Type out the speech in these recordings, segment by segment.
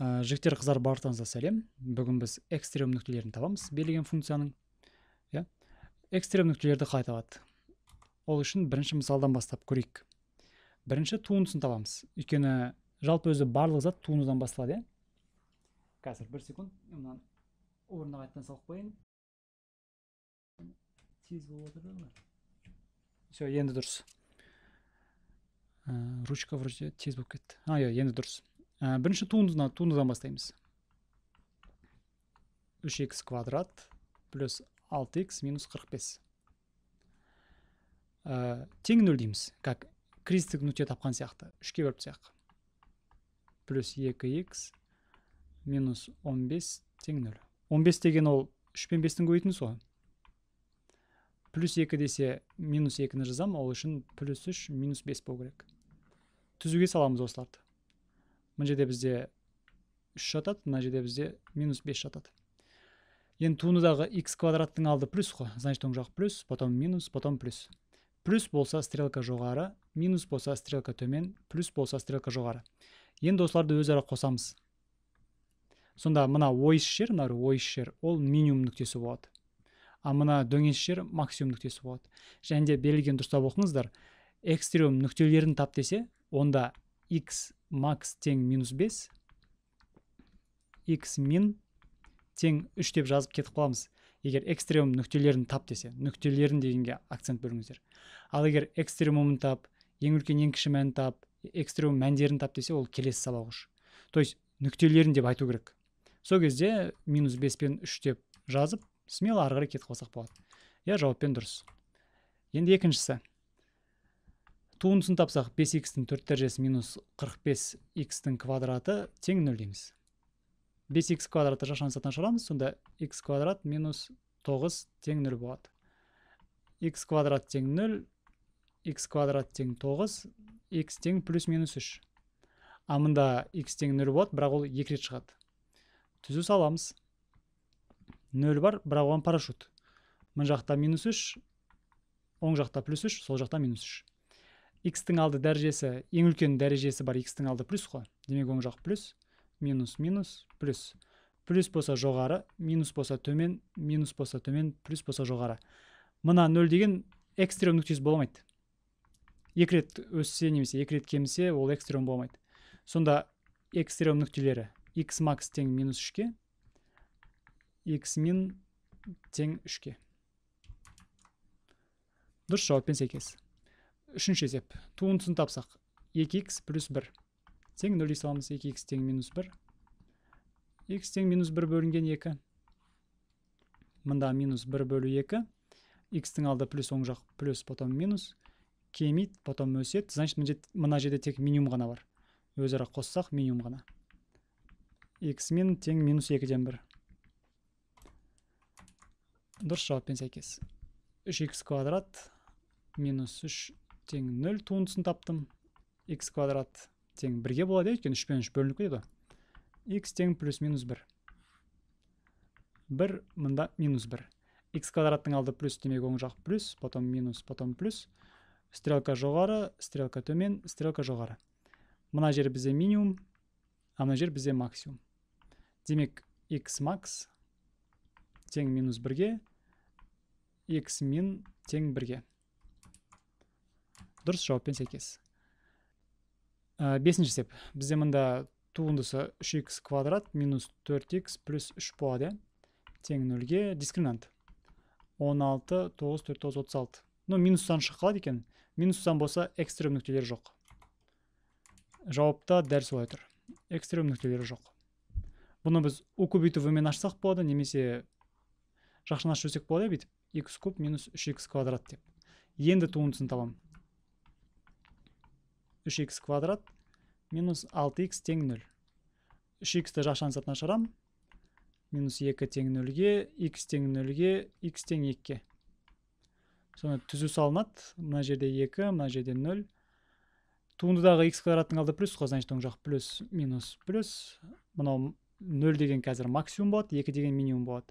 ә, жігіттер қыздар барлықтарыңызға сәлем бүгін біз экстрем нүктелерін табамыз берілген функцияның иә экстрем нүктелерді қалай табады ол үшін бірінші мысалдан бастап көрейік бірінші туындысын табамыз өйткені жалпы өзі барлық зат туындыдан басталады иә қазір бір секунд мынаны орнына қайтадан салып қояйын тез болып все енді дұрыс э, ручка вроде тез болып кетті а иә енді дұрыс ә, бірінші туындыны туындыдан бастаймыз 3x квадрат плюс 6x минус 45 ә, э, тең нөл дейміз как кризистік нүкте тапқан сияқты 3-ке бөліп сияқты. плюс 2x минус 15 тең нөл 15 деген ол 3 пен 5-тің көбейтіндісі ғой плюс 2 десе минус 2-ні жазамын ол үшін плюс 3 минус 5 болу керек түзуге саламыз осыларды мына жерде бізде үш жатады мына жерде бізде минус бес жатады енді туындыдағы x квадраттың алды плюс қой значит оң жақ плюс потом минус потом плюс плюс болса стрелка жоғары минус болса стрелка төмен плюс болса стрелка жоғары енді осыларды өзара қосамыз сонда мына ойыс жер мына ойыс жер ол минимум нүктесі болады ал мына дөңес жер максимум нүктесі болады және де берілген дұрыстап оқыңыздар экстремум нүктелерін тап десе онда x МАКС тең минус 5 x мин тең 3 деп жазып кетіп қаламыз егер экстремум нүктелерін тап десе нүктелерін дегенге акцент бөліңіздер ал егер экстремумын тап ең үлкен ең кіші мәнін тап экстремум мәндерін тап десе ол келесі сабақ үш то есть нүктелерін деп айту керек сол кезде минус бес пен үш деп жазып смело ары қарай кетіп қалсақ болады иә жауаппен дұрыс енді екіншісі туындысын тапсақ 5х-тің төрт дәрежесі минус 45х-тің квадраты тең нөл дейміз 5х квадраты шашан сатан шығарамыз сонда x квадрат минус 9 тең нөл болады x квадрат тең 0 x квадрат тең 9 x тең плюс минус 3 а мында x тең 0 болады бірақ ол екі рет шығады түзу саламыз 0 бар бірақ оған парашют мына жақта минус 3 оң жақта плюс 3 сол жақта минус 3 x-тің алды дәрежесі ең үлкен дәрежесі бар x-тің алды плюс қой демек оң жақ плюс минус минус плюс плюс болса жоғары минус болса төмен минус болса төмен плюс болса жоғары мына нөл деген экстрем нүктесі болмайды екі рет өссе немесе екі рет кемісе ол экстрем болмайды сонда экстрем нүктелері x макс тең минус үшке x мин тең үшке дұрыс жауаппен сәйкес үшінші есеп туындысын тапсақ 2 x плюс 1 тең нөл есе аламыз 2 x тең минус 1 x тең минус 1 бөлінген 2 Мұнда минус 1 бөлі 2 x-тің алды плюс оң жақ плюс потом минус кемит потом өседі значит мына жерде тек минимум ғана бар өзара қоссақ минимум ғана x мен тең минус екіден бір дұрыс жауаппен сәйкес 3 x квадрат 3 тең нөл туындысын таптым x квадрат тең бірге болады иә өйткені үшпен үш бөлініп кетеді x тең плюс минус бір бір мында минус бір x квадраттың алды плюс демек оң жақ плюс потом минус потом плюс стрелка жоғары стрелка төмен стрелка жоғары мына жер бізде минимум а мына жер бізде максимум демек x макс тең минус бірге x мин тең бірге дұрыс жауаппен сәйкес ә, бесінші сеп бізде мында туындысы 3x квадрат минус 4x плюс 3 болады тең нөлге дискриминант 16 9 4 9 36 ну минус сан шығып қалады екен минус сан болса экстрем нүктелер жоқ жауапта дәл солай тұр экстрем нүктелері жоқ бұны біз у көбейтуімен ашсақ болады немесе жақшаны ашып жіберсек болады бүйтіп x куб минус 3x квадрат деп енді туындысын табамын 3x квадрат минус 6x тең 0. 3x-ті жақ сатына шарам. Минус 2 тең 0-ге, x тең 0-ге, x тең 2-ге. Соны түзі салынады. Мына жерде 2, мына жерде 0. Туындыдағы x квадраттың алды плюс, значит, оң жақ плюс, минус плюс. Мынау 0 деген қазір максимум болады, 2 деген минимум болады.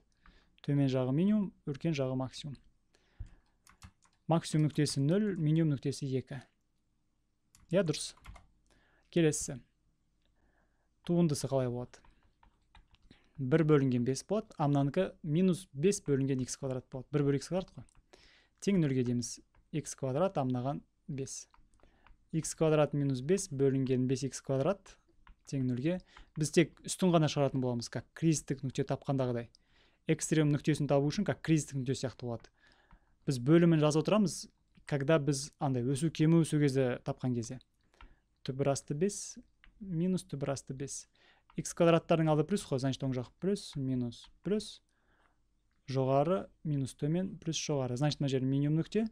Төмен жағы минимум, үркен жағы максимум. Максимум нүктесі 0, минимум нүктесі 2 иә дұрыс келесісі туындысы қалай болады бір бөлінген бес болады а мынанікі минус бес бөлінген х квадрат болады бір бөлі х квадрат қой тең нөлге дейміз х квадрат а мынаған бес х квадрат минус бес бөлінген бес х квадрат тең нөлге біз тек үстін ғана шығаратын боламыз как кризистік нүкте тапқандағыдай экстрем нүктесін табу үшін как кризистік нүкте сияқты болады біз бөлімін жазып отырамыз когда біз андай өсу кему өсу кезде тапқан кезде түбір асты бес минус түбір асты бес x квадраттардың алды плюс қой значит оң жақ плюс минус плюс жоғары минус төмен плюс жоғары значит мына жер минимум нүкте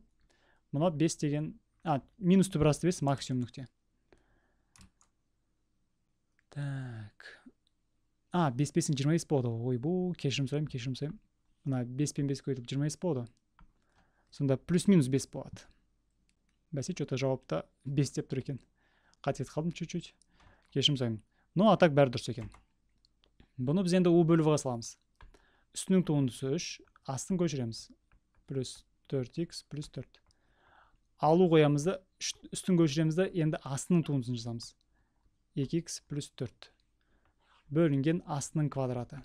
мынау бес деген а минус түбір асты бес максимум нүкте так а бес бестен жиырма бес болады ғой ойбу кешірім сұраймын кешірім сұраймын мына бес пен бес көбейтіліп жиырма бес болады сонда плюс минус бес болады бәсе че то жауапта бес деп тұр екен етіп қалдым чуть чуть кешірім сұраймын но а так бәрі дұрыс екен бұны біз енді у бөліп саламыз үстінің туындысы үш астын көшіреміз плюс төрт икс плюс төрт алу қоямыз да үстін көшіреміз да енді астының туындысын жазамыз екі икс плюс төрт бөлінген астының квадраты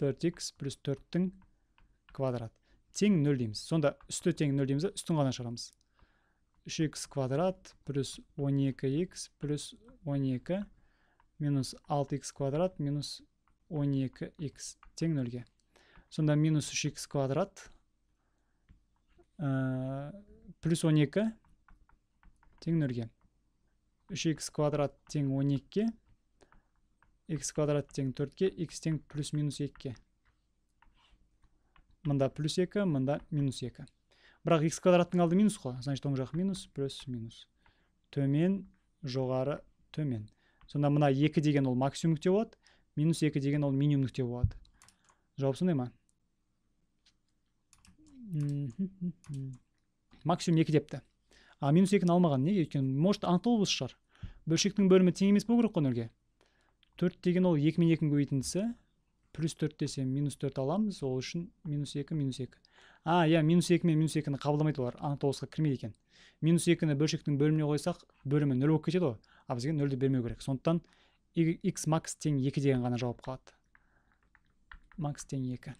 төрт икс плюс төрттің квадраты тең нөл дейміз сонда үсті тең нөл дейміз да үстін ғана шығарамыз үш х квадрат плюс он екі х плюс он екі минус алты х квадрат минус он екі х тең нөлге сонда минус үш х квадрат ә, плюс он екі тең нөлге үш х квадрат тең он екіге х квадрат тең төртке х тең плюс минус екіге мында плюс екі мында минус екі бірақ x квадраттың алды минус қой значит оң жақ минус плюс минус төмен жоғары төмен сонда мына екі деген ол максимум нүкте болады минус екі деген ол минимум нүкте болады жауап сондай ма максимум екі депті а минус екіні алмаған неге өйткені может анықталып шығар бөлшектің бөлімі тең емес болу керек қой нөлге төрт деген ол мен екінің көбейтіндісі плюс төрт десе минус төрт аламыз ол үшін минус екі минус екі а иә минус екі мен минус екіні қабылдамайды олар ана тоғызға кірмейді екен минус екіні бөлшектің бөліміне қойсақ бөлімі нөл болып кетеді ғой ал бізге нөлді бермеу керек сондықтан x макс тең екі деген ғана жауап қалады макс тең екі